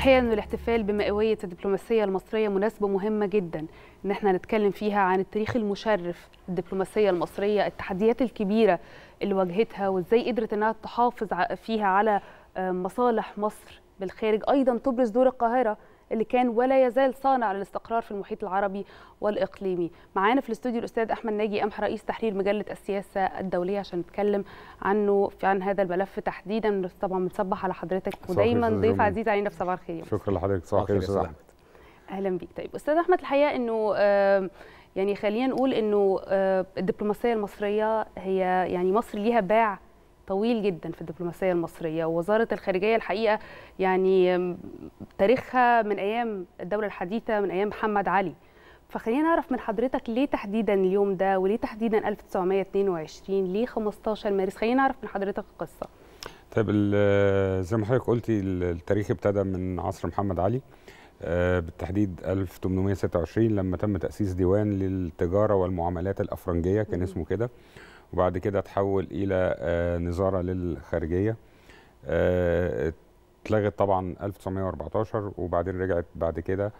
الحقيقه أن الاحتفال بمئويه الدبلوماسيه المصريه مناسبه مهمه جدا ان احنا نتكلم فيها عن التاريخ المشرف الدبلوماسيه المصريه التحديات الكبيره اللي واجهتها وازاي قدرت انها تحافظ فيها على آه، مصالح مصر بالخارج ايضا تبرز دور القاهره اللي كان ولا يزال صانع للاستقرار في المحيط العربي والاقليمي معانا في الاستوديو الاستاذ احمد ناجي قمح رئيس تحرير مجله السياسه الدوليه عشان نتكلم عنه في عن هذا الملف تحديدا طبعا بنصبح على حضرتك ودايما ضيف عزيز علينا في صباح الخير شكرا لحضرتك صباح الخير استاذ احمد اهلا بيك طيب استاذ احمد الحقيقه انه يعني خلينا نقول انه الدبلوماسيه المصريه هي يعني مصر ليها باع طويل جدا في الدبلوماسيه المصريه ووزاره الخارجيه الحقيقه يعني تاريخها من ايام الدوله الحديثه من ايام محمد علي فخلينا نعرف من حضرتك ليه تحديدا اليوم ده وليه تحديدا 1922 ليه 15 مارس خلينا نعرف من حضرتك القصه طيب زي ما حضرتك قلتي التاريخ ابتدى من عصر محمد علي آه، بالتحديد 1826 لما تم تأسيس ديوان للتجارة والمعاملات الأفرنجية كان اسمه كده وبعد كده تحول إلى آه، نظارة للخارجية آه، اتلغت طبعا 1914 وبعدين رجعت بعد كده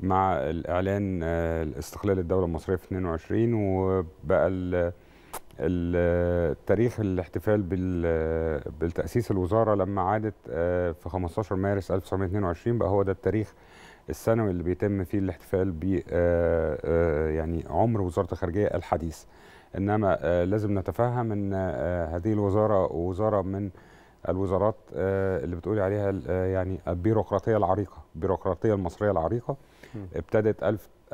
مع الإعلان استقلال الدولة المصرية في 22 وبقى التاريخ الاحتفال بالتأسيس الوزارة لما عادت في 15 مارس 1922 بقى هو ده التاريخ السنوي اللي بيتم فيه الاحتفال ب آه، آه، يعني عمر وزاره الخارجيه الحديث انما آه، لازم نتفهم ان هذه الوزاره وزاره من الوزارات اللي بتقول عليها يعني البيروقراطيه العريقه البيروقراطيه المصريه العريقه ابتدت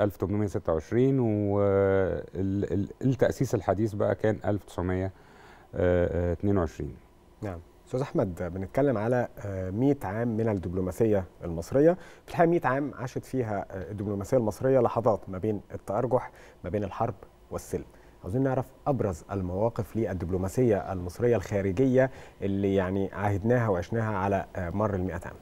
1826 والتاسيس الحديث بقى كان 1922 نعم استاذ احمد بنتكلم على 100 آه، عام من الدبلوماسيه المصريه في الحقيقه 100 عام عاشت فيها آه، الدبلوماسيه المصريه لحظات ما بين التارجح ما بين الحرب والسلم عاوزين نعرف ابرز المواقف للدبلوماسيه المصريه الخارجيه اللي يعني عهدناها وعشناها على آه، مر ال 100 عام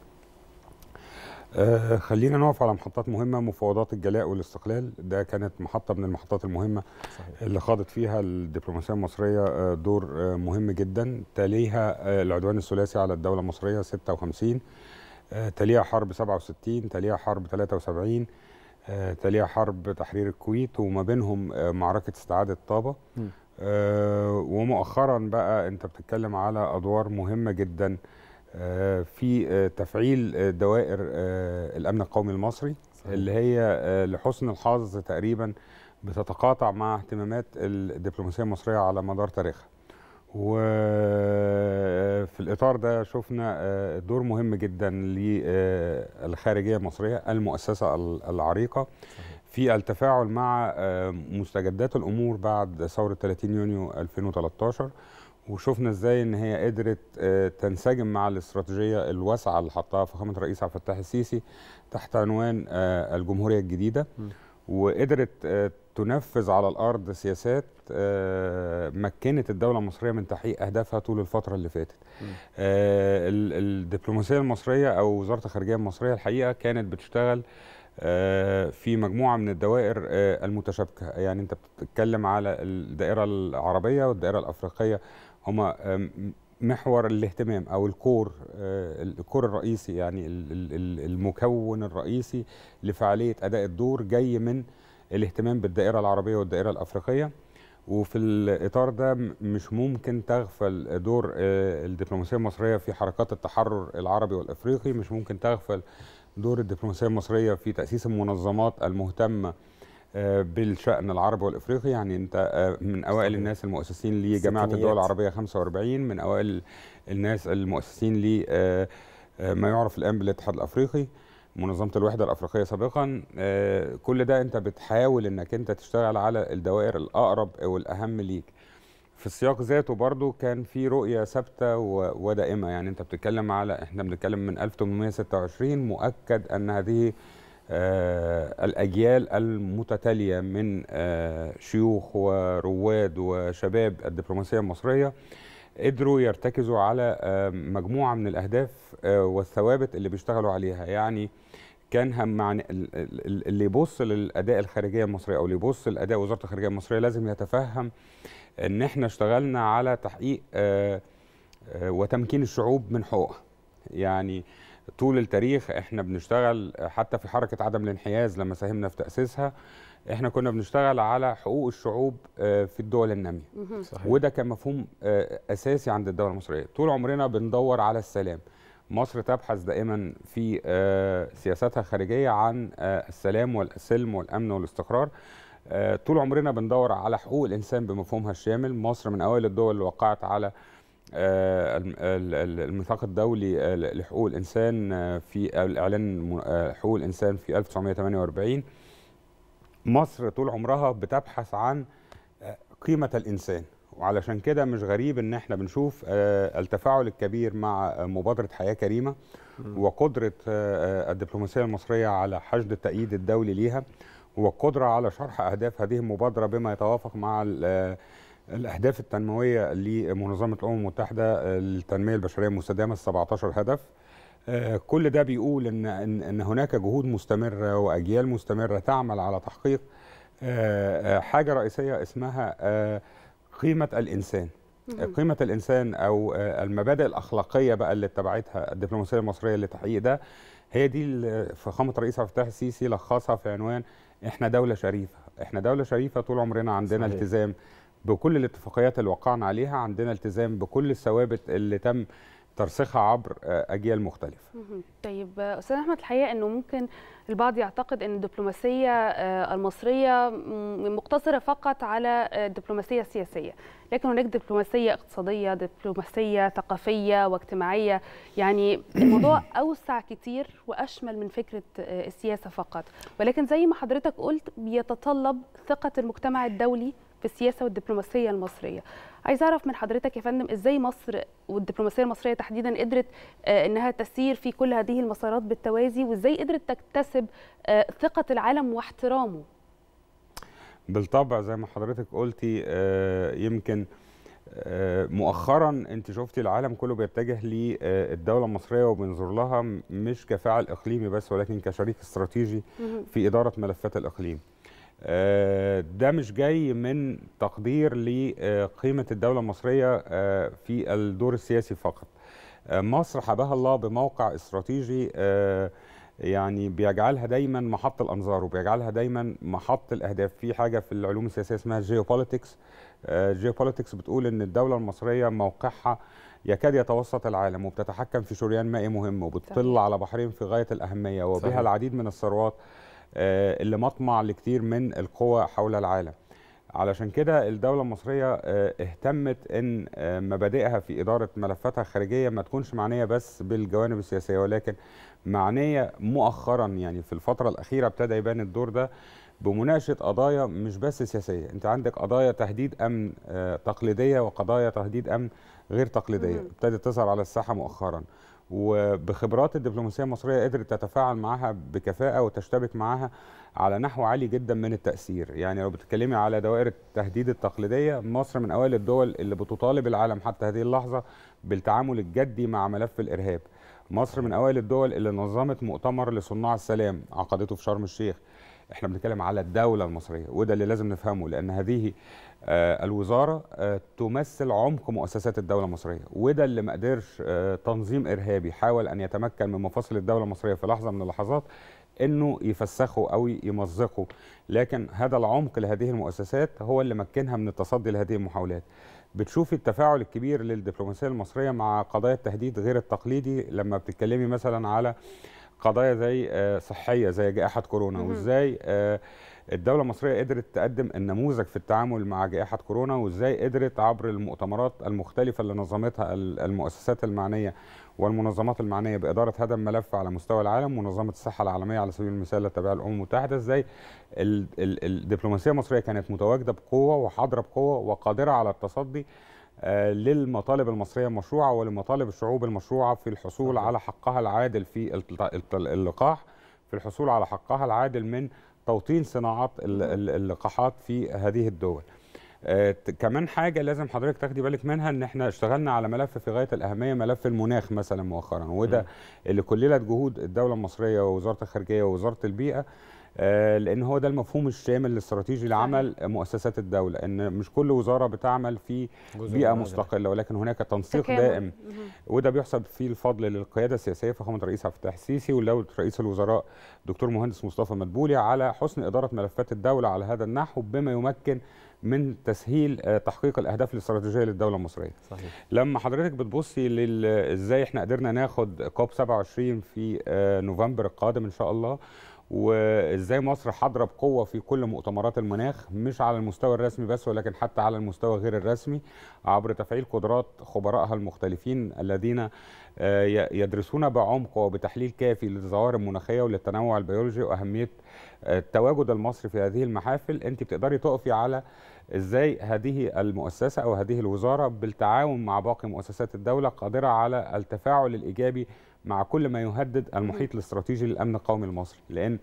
آه، خلينا نقف على محطات مهمه مفاوضات الجلاء والاستقلال ده كانت محطه من المحطات المهمه صحيح. اللي خاضت فيها الدبلوماسيه المصريه آه، دور آه، مهم جدا تليها العدوان الثلاثي على الدوله المصريه 56 تليها حرب 67 تليها حرب 73 تليها حرب تحرير الكويت وما بينهم معركه استعاده طابه ومؤخرا بقى انت بتتكلم على ادوار مهمه جدا آه، في آه، تفعيل آه، دوائر الامن القومي المصري صحيح. اللي هي لحسن الحظ تقريبا بتتقاطع مع اهتمامات الدبلوماسيه المصريه على مدار تاريخها وفي الاطار ده شفنا دور مهم جدا للخارجيه المصريه المؤسسه العريقه في التفاعل مع مستجدات الامور بعد ثوره 30 يونيو 2013 وشفنا ازاي ان هي قدرت آه، تنسجم مع الاستراتيجيه الواسعه اللي حطها فخامه الرئيس عبد الفتاح السيسي تحت عنوان آه، الجمهوريه الجديده وقدرت آه، تنفذ على الارض سياسات مكنت الدوله المصريه من تحقيق اهدافها طول الفتره اللي فاتت. الدبلوماسيه المصريه او وزاره الخارجيه المصريه الحقيقه كانت بتشتغل في مجموعه من الدوائر المتشابكه يعني انت بتتكلم على الدائره العربيه والدائره الافريقيه هم محور الاهتمام او الكور آه، الكور الرئيسي يعني المكون الرئيسي لفعاليه اداء الدور جاي من الاهتمام بالدائره العربيه والدائره الافريقيه وفي الاطار ده مش ممكن تغفل دور آه، الدبلوماسيه المصريه في حركات التحرر العربي والافريقي مش ممكن تغفل دور الدبلوماسيه المصريه في تاسيس المنظمات المهتمه آه، بالشأن العربي والإفريقي يعني أنت آه، من أوائل الناس المؤسسين لجماعة الدول العربية 45 من أوائل الناس المؤسسين لما يعرف الآن بالاتحاد الأفريقي منظمه الوحده الافريقيه سابقا آه، كل ده انت بتحاول انك انت تشتغل على الدوائر الاقرب والاهم ليك في السياق ذاته برضو كان في رؤيه ثابته ودائمه يعني انت بتتكلم على احنا بنتكلم من 1826 مؤكد ان هذه آه، الأجيال المتتالية من آه، شيوخ ورواد وشباب الدبلوماسية المصرية قدروا يرتكزوا على آه، مجموعة من الأهداف والثوابت اللي بيشتغلوا عليها يعني كان هم مع اللي يبص للاداء الخارجيه المصريه او اللي يبص لاداء وزاره الخارجيه المصريه لازم يتفهم ان احنا اشتغلنا على تحقيق وتمكين الشعوب من حقوقها يعني طول التاريخ احنا بنشتغل حتى في حركه عدم الانحياز لما ساهمنا في تاسيسها احنا كنا بنشتغل على حقوق الشعوب آه، في الدول الناميه وده كان مفهوم آه، اساسي عند الدوله المصريه طول عمرنا بندور على السلام مصر تبحث دائما في آه، سياساتها الخارجيه عن السلام والسلم والامن والاستقرار طول عمرنا بندور على حقوق الانسان بمفهومها الشامل مصر من اوائل الدول اللي وقعت على آه، الميثاق الدولي آه، لحقوق الانسان آه، في الاعلان حقوق الانسان في 1948 مصر طول عمرها بتبحث عن قيمه الانسان وعلشان كده مش غريب ان احنا بنشوف التفاعل الكبير مع مبادره حياه كريمه وقدره الدبلوماسيه المصريه على حشد التأييد الدولي ليها والقدره على شرح اهداف هذه المبادره بما يتوافق مع الأهداف التنموية لمنظمة الأمم المتحدة للتنمية البشرية المستدامة 17 هدف آه، كل ده بيقول إن, إن هناك جهود مستمرة وأجيال مستمرة تعمل على تحقيق آه، آه، حاجة رئيسية اسمها قيمة الإنسان قيمة الإنسان أو المبادئ الأخلاقية بقى اللي اتبعتها الدبلوماسية المصرية لتحقيق ده هي دي فخامة الرئيس عبد الفتاح السيسي لخصها في عنوان إحنا دولة شريفة، إحنا دولة شريفة طول عمرنا عندنا صحيح. التزام بكل الاتفاقيات اللي وقعنا عليها عندنا التزام بكل الثوابت اللي تم ترسيخها عبر آه، اجيال مختلفه. طيب استاذ احمد الحقيقه انه ممكن البعض يعتقد ان الدبلوماسيه آه، المصريه مقتصره فقط على آه، الدبلوماسيه السياسيه، لكن هناك دبلوماسيه اقتصاديه، دبلوماسيه ثقافيه واجتماعيه، يعني الموضوع اوسع كتير واشمل من فكره السياسه فقط، ولكن زي ما حضرتك قلت بيتطلب ثقه المجتمع الدولي في السياسه والدبلوماسيه المصريه عايز اعرف من حضرتك يا فندم ازاي مصر والدبلوماسيه المصريه تحديدا قدرت آه، انها تسير في كل هذه المسارات بالتوازي وازاي قدرت تكتسب آه، ثقه العالم واحترامه بالطبع زي ما حضرتك قلتي آه، يمكن مؤخرا انت شفتي العالم كله بيتجه للدوله المصريه وبينظر لها مش كفاعل اقليمي بس ولكن كشريك استراتيجي في اداره ملفات الاقليم ده مش جاي من تقدير لقيمة آه، الدولة المصرية آه، في الدور السياسي فقط آه، مصر حباها الله بموقع استراتيجي يعني بيجعلها دايما محط الانظار وبيجعلها دايما محط الاهداف في حاجه في العلوم السياسيه اسمها جيوبوليتكس جيوبوليتكس بتقول ان الدوله المصريه موقعها يكاد يتوسط العالم وبتتحكم في شريان مائي مهم وبتطل على بحرين في غايه الاهميه وبها العديد من الثروات آه، اللي مطمع لكثير من القوى حول العالم علشان كده الدولة المصرية آه، اهتمت ان آه، مبادئها في إدارة ملفاتها الخارجية ما تكونش معنية بس بالجوانب السياسية ولكن معنية مؤخرا يعني في الفترة الأخيرة ابتدى يبان الدور ده بمناقشة قضايا مش بس سياسية انت عندك قضايا تهديد أمن تقليدية وقضايا تهديد أمن غير تقليدية ابتدت تظهر على الساحة مؤخرا وبخبرات الدبلوماسيه المصريه قدرت تتفاعل معها بكفاءه وتشتبك معها على نحو عالي جدا من التاثير يعني لو بتتكلمي على دوائر التهديد التقليديه مصر من اوائل الدول اللي بتطالب العالم حتى هذه اللحظه بالتعامل الجدي مع ملف الارهاب مصر من اوائل الدول اللي نظمت مؤتمر لصناع السلام عقدته في شرم الشيخ احنا بنتكلم على الدوله المصريه وده اللي لازم نفهمه لان هذه آه، الوزاره آه، تمثل عمق مؤسسات الدوله المصريه وده اللي ما قدرش آه، تنظيم ارهابي حاول ان يتمكن من مفاصل الدوله المصريه في لحظه من اللحظات انه يفسخه او يمزقه لكن هذا العمق لهذه المؤسسات هو اللي مكنها من التصدي لهذه المحاولات بتشوفي التفاعل الكبير للدبلوماسيه المصريه مع قضايا التهديد غير التقليدي لما بتتكلمي مثلا على قضايا زي صحيه زي جائحه كورونا وازاي الدوله المصريه قدرت تقدم النموذج في التعامل مع جائحه كورونا وازاي قدرت عبر المؤتمرات المختلفه اللي نظمتها المؤسسات المعنيه والمنظمات المعنيه باداره هذا الملف على مستوى العالم منظمه الصحه العالميه على سبيل المثال التابعة الامم المتحده ازاي الدبلوماسيه المصريه كانت متواجده بقوه وحاضره بقوه وقادره على التصدي آه، للمطالب المصرية المشروعة ولمطالب الشعوب المشروعة في الحصول على حقها العادل في اللقاح في الحصول على حقها العادل من توطين صناعات اللقاحات في هذه الدول آه، كمان حاجة لازم حضرتك تاخدي بالك منها ان احنا اشتغلنا على ملف في غاية الأهمية ملف المناخ مثلا مؤخرا وده اللي كللت جهود الدولة المصرية ووزارة الخارجية ووزارة البيئة آه، لان هو ده المفهوم الشامل الاستراتيجي لعمل مؤسسات الدوله ان مش كل وزاره بتعمل في بيئه مستقله ولكن هناك تنسيق دائم وده بيحسب فيه الفضل للقياده السياسيه فخامه الرئيس عبد الفتاح السيسي ولوله رئيس الوزراء دكتور مهندس مصطفى مدبولي على حسن اداره ملفات الدوله على هذا النحو بما يمكن من تسهيل آه، تحقيق الاهداف الاستراتيجيه للدوله المصريه. صحيح. لما حضرتك بتبصي ازاي احنا قدرنا ناخد كوب 27 في آه، نوفمبر القادم ان شاء الله وازاي مصر حاضره بقوه في كل مؤتمرات المناخ مش على المستوى الرسمي بس ولكن حتى على المستوى غير الرسمي عبر تفعيل قدرات خبرائها المختلفين الذين آه، يدرسون بعمق وبتحليل كافي للظواهر المناخيه وللتنوع البيولوجي واهميه آه، التواجد المصري في هذه المحافل انت بتقدري تقفي على ازاي هذه المؤسسه او هذه الوزاره بالتعاون مع باقي مؤسسات الدوله قادره على التفاعل الايجابي مع كل ما يهدد المحيط الاستراتيجي للامن القومي المصري لان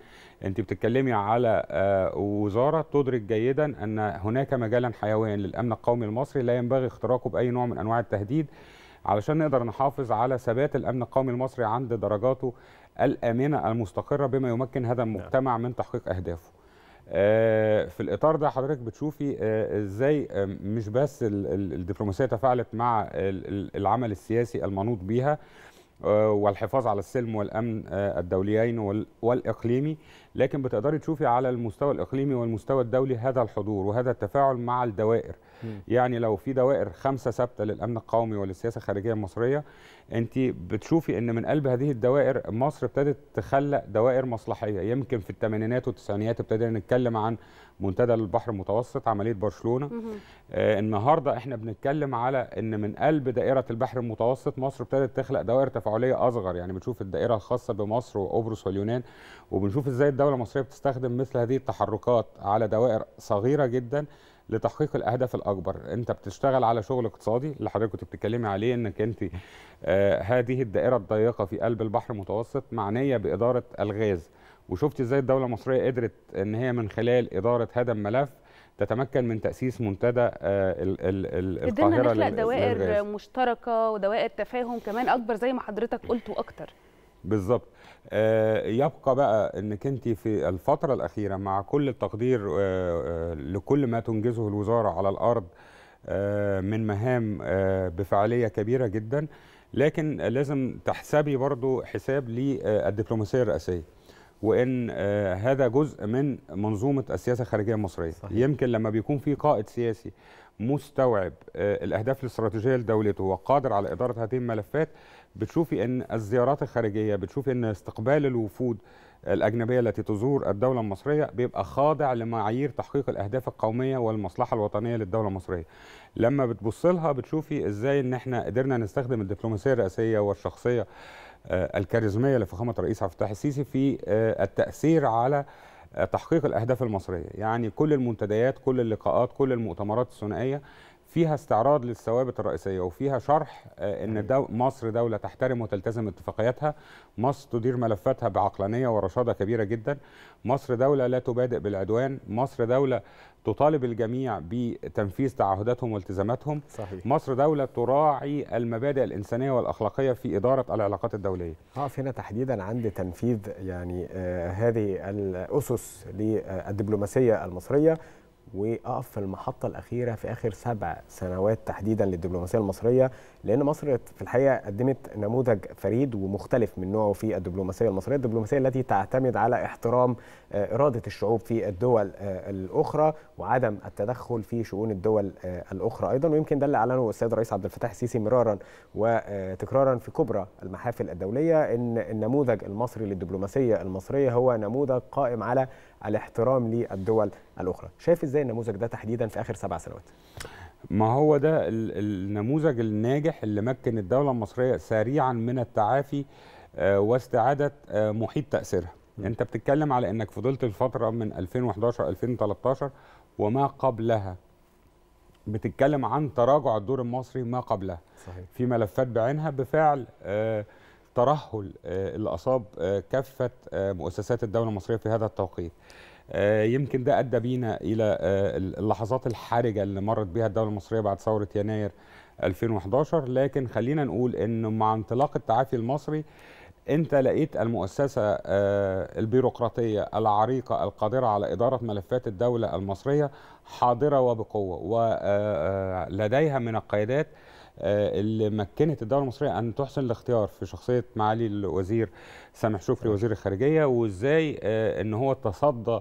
انت بتتكلمي على آه، وزاره تدرك جيدا ان هناك مجالا حيويا للامن القومي المصري لا ينبغي اختراقه باي نوع من انواع التهديد علشان نقدر نحافظ على ثبات الامن القومي المصري عند درجاته الامنه المستقره بما يمكن هذا نعم. المجتمع من تحقيق اهدافه آه، في الاطار ده حضرتك بتشوفي آه، ازاي مش بس الدبلوماسيه تفاعلت مع العمل السياسي المنوط بيها آه، والحفاظ على السلم والامن آه، الدوليين والاقليمي لكن بتقدري تشوفي على المستوى الاقليمي والمستوى الدولي هذا الحضور وهذا التفاعل مع الدوائر يعني لو في دوائر خمسه ثابته للامن القومي وللسياسه الخارجيه المصريه انت بتشوفي ان من قلب هذه الدوائر مصر ابتدت تخلق دوائر مصلحيه يمكن في الثمانينات والتسعينات ابتدينا نتكلم عن منتدى البحر المتوسط عمليه برشلونه آه النهارده احنا بنتكلم على ان من قلب دائره البحر المتوسط مصر ابتدت تخلق دوائر تفاعليه اصغر يعني بنشوف الدائره الخاصه بمصر وقبرص واليونان وبنشوف ازاي الدوله المصريه بتستخدم مثل هذه التحركات على دوائر صغيره جدا لتحقيق الاهداف الاكبر انت بتشتغل على شغل اقتصادي اللي حضرتك كنت بتتكلمي عليه انك انت آه هذه الدائره الضيقه في قلب البحر المتوسط معنيه باداره الغاز وشفت ازاي الدوله المصريه قدرت ان هي من خلال اداره هذا الملف تتمكن من تاسيس منتدى آه، القاهره قدرنا نخلق دوائر مشتركه ودوائر تفاهم كمان اكبر زي ما حضرتك قلت واكتر بالظبط آه، يبقى بقى انك انت في الفتره الاخيره مع كل التقدير آه، آه، لكل ما تنجزه الوزاره على الارض من مهام بفعاليه كبيره جدا لكن لازم تحسبي برضو حساب للدبلوماسيه الرئاسيه وان هذا جزء من منظومه السياسه الخارجيه المصريه صحيح. يمكن لما بيكون في قائد سياسي مستوعب الاهداف الاستراتيجيه لدولته وقادر على اداره هذه الملفات بتشوفي ان الزيارات الخارجيه بتشوفي ان استقبال الوفود الاجنبيه التي تزور الدوله المصريه بيبقى خاضع لمعايير تحقيق الاهداف القوميه والمصلحه الوطنيه للدوله المصريه لما بتبص لها بتشوفي ازاي ان احنا قدرنا نستخدم الدبلوماسيه الرئاسيه والشخصيه آه، الكاريزميه لفخامه الرئيس عبد الفتاح السيسي في آه، التاثير على آه، تحقيق الاهداف المصريه يعني كل المنتديات كل اللقاءات كل المؤتمرات الثنائيه فيها استعراض للثوابت الرئيسيه وفيها شرح آه، ان دو مصر دوله تحترم وتلتزم اتفاقياتها، مصر تدير ملفاتها بعقلانيه ورشاده كبيره جدا، مصر دوله لا تبادئ بالعدوان، مصر دوله تطالب الجميع بتنفيذ تعهداتهم والتزاماتهم، صحيح. مصر دوله تراعي المبادئ الانسانيه والاخلاقيه في اداره العلاقات الدوليه. هقف هنا تحديدا عند تنفيذ يعني آه هذه الاسس للدبلوماسيه المصريه واقف في المحطه الاخيره في اخر سبع سنوات تحديدا للدبلوماسيه المصريه لان مصر في الحقيقه قدمت نموذج فريد ومختلف من نوعه في الدبلوماسيه المصريه الدبلوماسيه التي تعتمد على احترام آه، اراده الشعوب في الدول آه، الاخرى وعدم التدخل في شؤون الدول آه، الاخرى ايضا ويمكن ده اللي اعلنه السيد الرئيس عبد الفتاح السيسي مرارا وتكرارا في كبرى المحافل الدوليه ان النموذج المصري للدبلوماسيه المصريه هو نموذج قائم على الاحترام للدول الاخرى شايف ازاي النموذج ده تحديدا في اخر سبع سنوات ما هو ده النموذج الناجح اللي مكن الدولة المصرية سريعا من التعافي آه، واستعادة آه، محيط تأثيرها انت بتتكلم على انك فضلت الفترة من 2011 2013 وما قبلها بتتكلم عن تراجع الدور المصري ما قبلها صحيح. في ملفات بعينها بفعل آه، ترهل اللي اصاب كافه مؤسسات الدوله المصريه في هذا التوقيت آه، يمكن ده ادى بينا الى آه، اللحظات الحرجه اللي مرت بها الدوله المصريه بعد ثوره يناير 2011 لكن خلينا نقول انه مع انطلاق التعافي المصري انت لقيت المؤسسه آه، البيروقراطيه العريقه القادره على اداره ملفات الدوله المصريه حاضره وبقوه ولديها من القيادات آه، اللي مكنت الدوله المصريه ان تحسن الاختيار في شخصيه معالي الوزير سامح شكري وزير الخارجيه وازاي آه، ان هو تصدى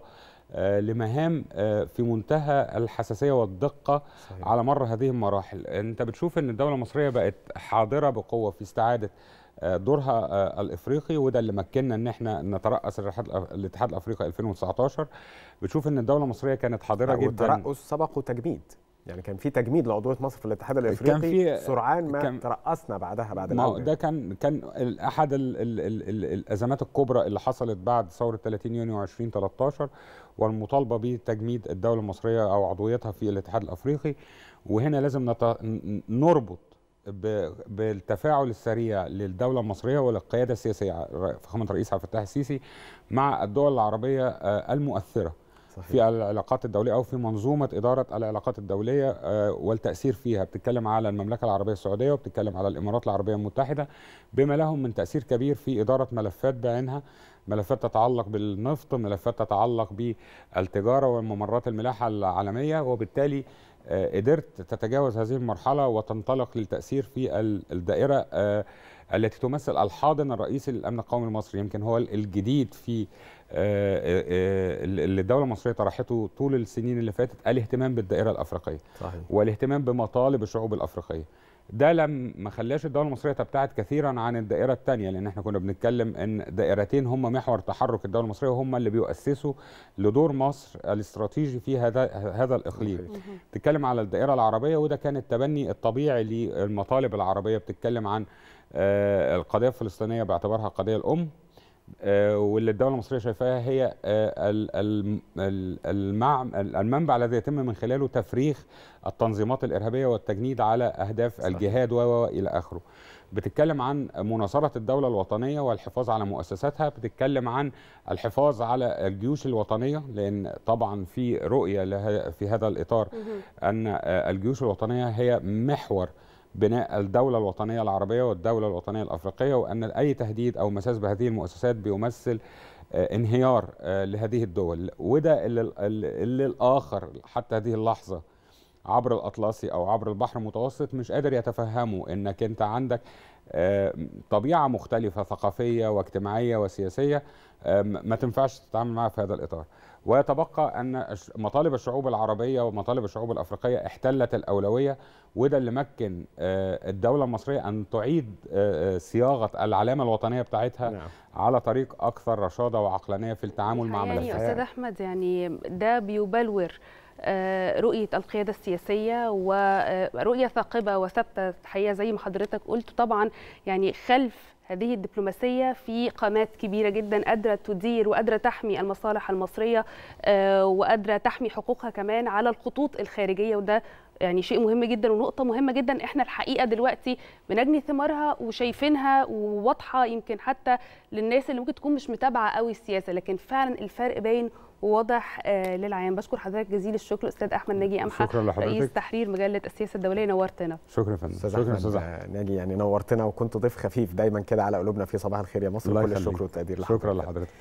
آه، لمهام في منتهى الحساسيه والدقه صحيح. على مر هذه المراحل انت بتشوف ان الدوله المصريه بقت حاضره بقوه في استعاده دورها الافريقي وده اللي مكننا ان احنا نترأس الاتحاد الافريقي 2019 بتشوف ان الدوله المصريه كانت حاضره جدا ترأس سبقه تجميد يعني كان في تجميد لعضويه مصر في الاتحاد الافريقي كان سرعان ما كان ترأسنا بعدها بعد ما ده كان كان احد الـ الـ الـ الـ الازمات الكبرى اللي حصلت بعد ثوره 30 يونيو 2013 والمطالبه بتجميد الدوله المصريه او عضويتها في الاتحاد الافريقي وهنا لازم نت... نربط بالتفاعل السريع للدوله المصريه وللقياده السياسيه فخامه الرئيس عبد الفتاح السيسي مع الدول العربيه آه، المؤثره صحيح. في العلاقات الدوليه او في منظومه اداره العلاقات الدوليه آه، والتاثير فيها بتتكلم على المملكه العربيه السعوديه وبتتكلم على الامارات العربيه المتحده بما لهم من تاثير كبير في اداره ملفات بعينها ملفات تتعلق بالنفط ملفات تتعلق بالتجاره وممرات الملاحه العالميه وبالتالي آه، قدرت تتجاوز هذه المرحله وتنطلق للتاثير في الدائره آه، التي تمثل الحاضن الرئيسي للامن القومي المصري يمكن هو الجديد في آه، آه، آه، اللي الدوله المصريه طرحته طول السنين اللي فاتت الاهتمام بالدائره الافريقيه صحيح. والاهتمام بمطالب الشعوب الافريقيه ده لم ما خلاش الدوله المصريه تبتعد كثيرا عن الدائره الثانيه لان احنا كنا بنتكلم ان دائرتين هم محور تحرك الدوله المصريه وهم اللي بيؤسسوا لدور مصر الاستراتيجي في هذا هذا الاقليم بتتكلم على الدائره العربيه وده كان التبني الطبيعي للمطالب العربيه بتتكلم عن آه، القضيه الفلسطينيه باعتبارها القضيه الام آه، واللي الدوله المصريه شايفاها هي آه، المنبع الذي يتم من خلاله تفريخ التنظيمات الارهابيه والتجنيد على اهداف صح. الجهاد الى اخره. بتتكلم عن مناصره الدوله الوطنيه والحفاظ على مؤسساتها، بتتكلم عن الحفاظ على الجيوش الوطنيه لان طبعا في رؤيه في هذا الاطار ان الجيوش الوطنيه هي محور بناء الدولة الوطنية العربية والدولة الوطنية الأفريقية وأن أي تهديد أو مساس بهذه المؤسسات بيمثل آه، انهيار آه، لهذه الدول وده اللي, اللي الآخر حتى هذه اللحظة عبر الأطلسي أو عبر البحر المتوسط مش قادر يتفهمه أنك أنت عندك آه، طبيعة مختلفة ثقافية واجتماعية وسياسية ما تنفعش تتعامل معها في هذا الإطار ويتبقى ان مطالب الشعوب العربيه ومطالب الشعوب الافريقيه احتلت الاولويه وده اللي مكن آه، الدوله المصريه ان تعيد آه، آه، صياغه العلامه الوطنيه بتاعتها نعم. على طريق اكثر رشاده وعقلانيه في التعامل مع ملفاتها يعني استاذ احمد يعني ده بيبلور آه، رؤيه القياده السياسيه ورؤيه آه، ثاقبه وثابته الحقيقه زي ما حضرتك قلت طبعا يعني خلف هذه الدبلوماسية في قامات كبيرة جدا قادرة تدير وقادرة تحمي المصالح المصرية آه، وقادرة تحمي حقوقها كمان على الخطوط الخارجية وده يعني شيء مهم جدا ونقطه مهمه جدا احنا الحقيقه دلوقتي بنجني ثمارها وشايفينها وواضحه يمكن حتى للناس اللي ممكن تكون مش متابعه قوي السياسه لكن فعلا الفرق باين وواضح آه للعيان بشكر حضرتك جزيل الشكر استاذ احمد ناجي امحه شكرا لحضرتك رئيس تحرير مجله السياسه الدوليه نورتنا شكرا يا فندم شكرا استاذ احمد ناجي يعني نورتنا وكنت ضيف خفيف دايما كده على قلوبنا في صباح الخير يا مصر كل الشكر والتقدير لحضرتك شكرا لحضرتك